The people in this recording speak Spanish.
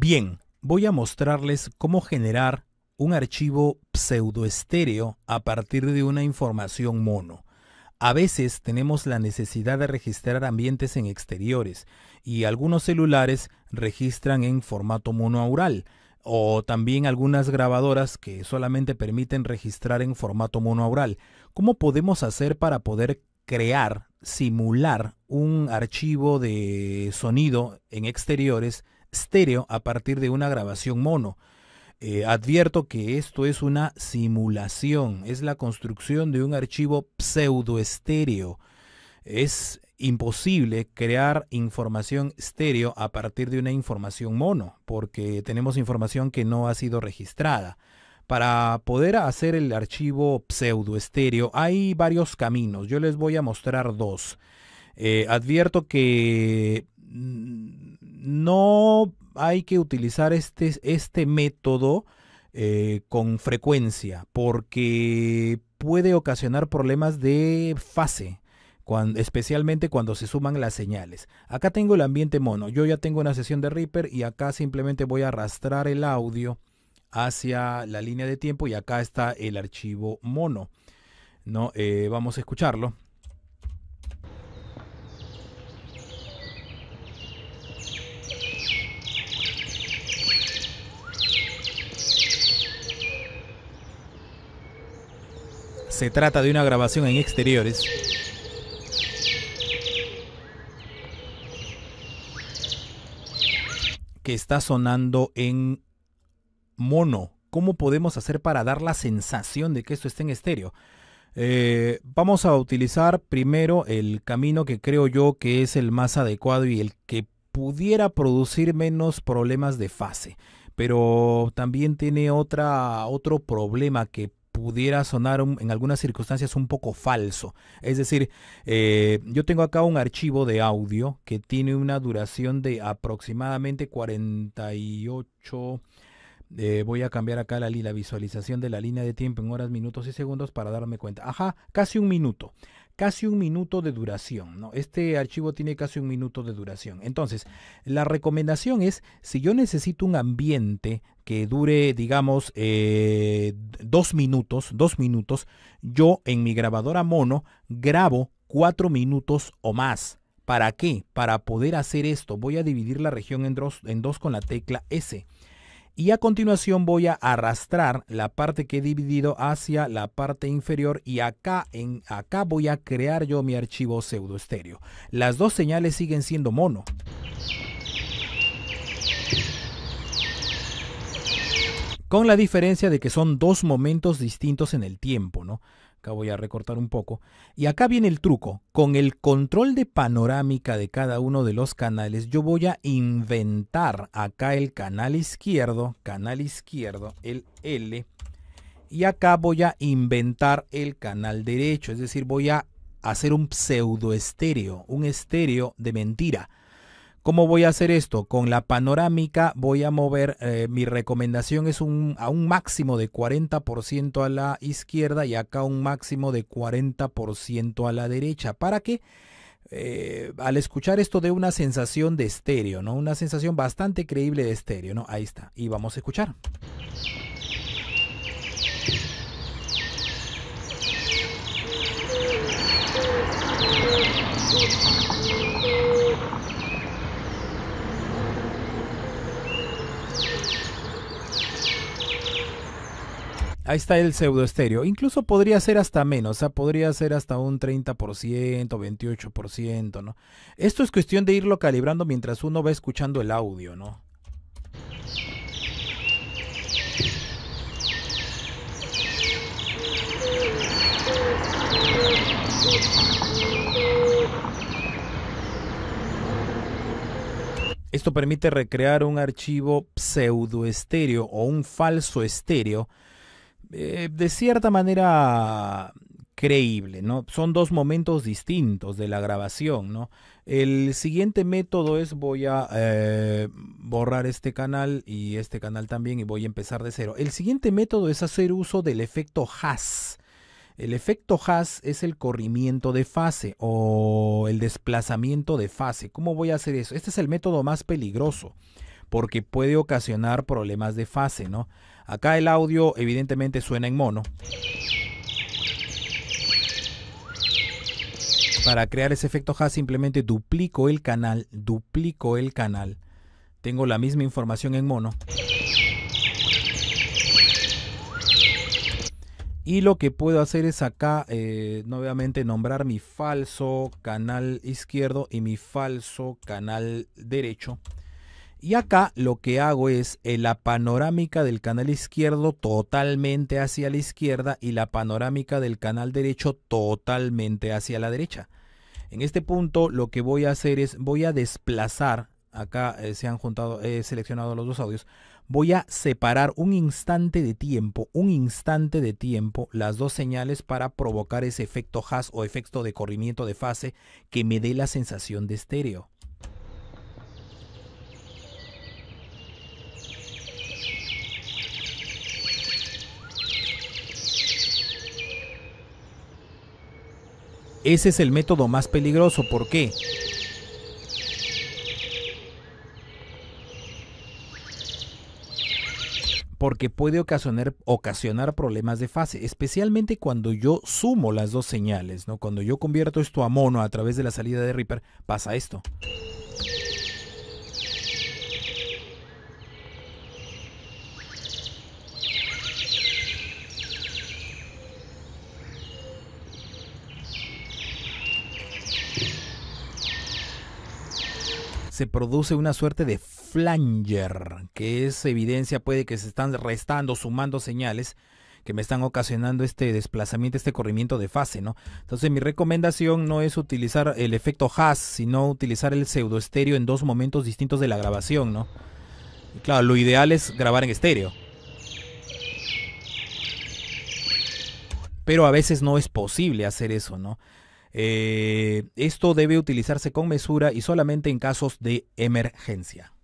Bien, voy a mostrarles cómo generar un archivo pseudoestéreo a partir de una información mono. A veces tenemos la necesidad de registrar ambientes en exteriores y algunos celulares registran en formato monoaural o también algunas grabadoras que solamente permiten registrar en formato monoaural. ¿Cómo podemos hacer para poder crear, simular un archivo de sonido en exteriores estéreo a partir de una grabación mono. Eh, advierto que esto es una simulación, es la construcción de un archivo pseudoestéreo. Es imposible crear información estéreo a partir de una información mono, porque tenemos información que no ha sido registrada. Para poder hacer el archivo pseudoestéreo hay varios caminos. Yo les voy a mostrar dos. Eh, advierto que mm, no hay que utilizar este, este método eh, con frecuencia porque puede ocasionar problemas de fase. especialmente cuando se suman las señales. Acá tengo el ambiente mono, yo ya tengo una sesión de Reaper y acá simplemente voy a arrastrar el audio hacia la línea de tiempo y acá está el archivo mono. ¿no? Eh, vamos a escucharlo. Se trata de una grabación en exteriores. que está sonando en mono. ¿Cómo podemos hacer para dar la sensación de que esto esté en estéreo? Eh, vamos a utilizar primero el camino que creo yo que es el más adecuado y el que pudiera producir menos problemas de fase. Pero también tiene otra, otro problema que pudiera sonar en algunas circunstancias un poco falso. Es decir, eh, yo tengo acá un archivo de audio que tiene una duración de aproximadamente 48 eh, voy a cambiar acá la, visualización de la línea de tiempo en horas, minutos y segundos para darme cuenta. Ajá, casi un minuto. Casi un minuto de duración. ¿no? Este archivo tiene casi un minuto de duración. Entonces, la recomendación es, si yo necesito un ambiente que dure, digamos, eh, dos minutos, dos minutos, yo en mi grabadora mono grabo cuatro minutos o más. ¿Para qué? Para poder hacer esto, voy a dividir la región en dos con la tecla S y a continuación voy a arrastrar la parte que he dividido hacia la parte inferior y acá, en, acá voy a crear yo mi archivo pseudo estéreo. Las dos señales siguen siendo mono. Con la diferencia de que son dos momentos distintos en el tiempo, ¿no? Acá voy a recortar un poco. Y acá viene el truco. Con el control de panorámica de cada uno de los canales, yo voy a inventar acá el canal izquierdo, canal izquierdo, el L. Y acá voy a inventar el canal derecho, es decir, voy a hacer un pseudo estéreo, un estéreo de mentira. ¿Cómo voy a hacer esto? Con la panorámica voy a mover, eh, mi recomendación es a un máximo de 40% a la izquierda y acá un máximo de 40% a la derecha. ¿Para que eh, al escuchar esto dé una sensación de estéreo, ¿no? Una sensación bastante creíble de estéreo, ¿no? Ahí está. Y vamos a escuchar. ahí está el pseudo estéreo, Incluso podría ser hasta menos, o sea, podría ser hasta un 30%, 28%, ¿no? Esto es cuestión de irlo calibrando mientras uno va escuchando el audio, ¿no? Esto permite recrear un archivo pseudo estéreo o un falso estéreo eh, de cierta manera creíble, ¿no? Son dos momentos distintos de la grabación, ¿no? El siguiente método es voy a eh, borrar este canal y este canal también y voy a empezar de cero. El siguiente método es hacer uso del efecto Haas. El efecto Haas es el corrimiento de fase o el desplazamiento de fase. ¿Cómo voy a hacer eso? Este es el método más peligroso porque puede ocasionar problemas de fase, ¿no? Acá el audio evidentemente suena en mono. Para crear ese efecto Ha simplemente duplico el canal, duplico el canal. Tengo la misma información en mono. Y lo que puedo hacer es acá, eh, nuevamente, nombrar mi falso canal izquierdo y mi falso canal derecho. Y acá lo que hago es eh, la panorámica del canal izquierdo totalmente hacia la izquierda y la panorámica del canal derecho totalmente hacia la derecha. En este punto lo que voy a hacer es voy a desplazar, acá eh, se han juntado, seleccionado los dos audios, voy a separar un instante de tiempo, un instante de tiempo, las dos señales para provocar ese efecto has o efecto de corrimiento de fase que me dé la sensación de estéreo. Ese es el método más peligroso. ¿Por qué? Porque puede ocasionar, ocasionar problemas de fase, especialmente cuando yo sumo las dos señales, ¿no? Cuando yo convierto esto a mono a través de la salida de Reaper, pasa esto. se produce una suerte de flanger, que es evidencia, puede que se están restando, sumando señales que me están ocasionando este desplazamiento, este corrimiento de fase, ¿no? Entonces mi recomendación no es utilizar el efecto Haas, sino utilizar el pseudo estéreo en dos momentos distintos de la grabación, ¿no? claro, lo ideal es grabar en estéreo. Pero a veces no es posible hacer eso, ¿no? Eh, esto debe utilizarse con mesura y solamente en casos de emergencia.